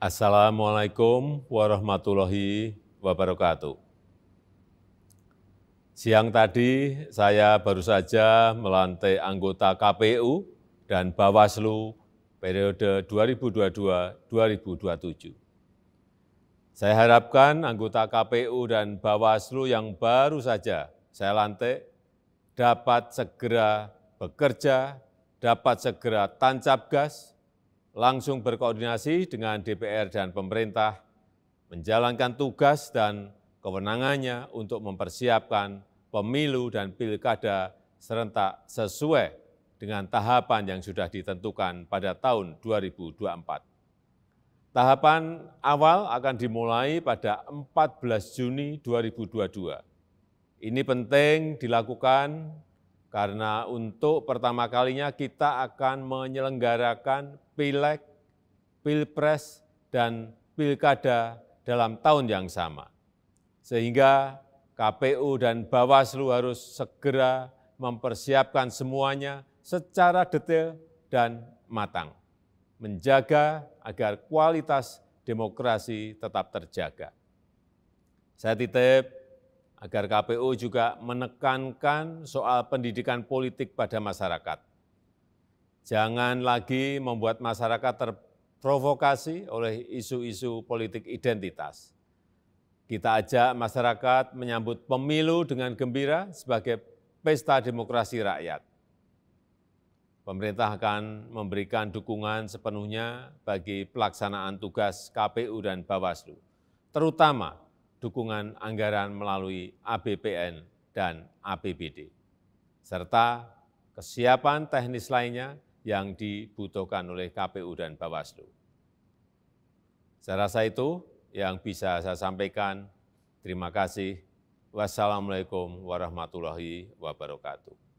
Assalamualaikum warahmatullahi wabarakatuh. Siang tadi saya baru saja melantai anggota KPU dan Bawaslu periode 2022-2027. Saya harapkan anggota KPU dan Bawaslu yang baru saja saya lantai dapat segera bekerja, dapat segera tancap gas, langsung berkoordinasi dengan DPR dan pemerintah, menjalankan tugas dan kewenangannya untuk mempersiapkan pemilu dan pilkada serentak sesuai dengan tahapan yang sudah ditentukan pada tahun 2024. Tahapan awal akan dimulai pada 14 Juni 2022. Ini penting dilakukan karena untuk pertama kalinya kita akan menyelenggarakan pileg, pilpres, dan pilkada dalam tahun yang sama. Sehingga KPU dan Bawaslu harus segera mempersiapkan semuanya secara detail dan matang, menjaga agar kualitas demokrasi tetap terjaga. Saya titip agar KPU juga menekankan soal pendidikan politik pada masyarakat. Jangan lagi membuat masyarakat terprovokasi oleh isu-isu politik identitas. Kita ajak masyarakat menyambut pemilu dengan gembira sebagai pesta demokrasi rakyat. Pemerintah akan memberikan dukungan sepenuhnya bagi pelaksanaan tugas KPU dan Bawaslu, terutama dukungan anggaran melalui ABPN dan APBD, serta kesiapan teknis lainnya yang dibutuhkan oleh KPU dan Bawaslu. Saya rasa itu yang bisa saya sampaikan. Terima kasih. Wassalamualaikum warahmatullahi wabarakatuh.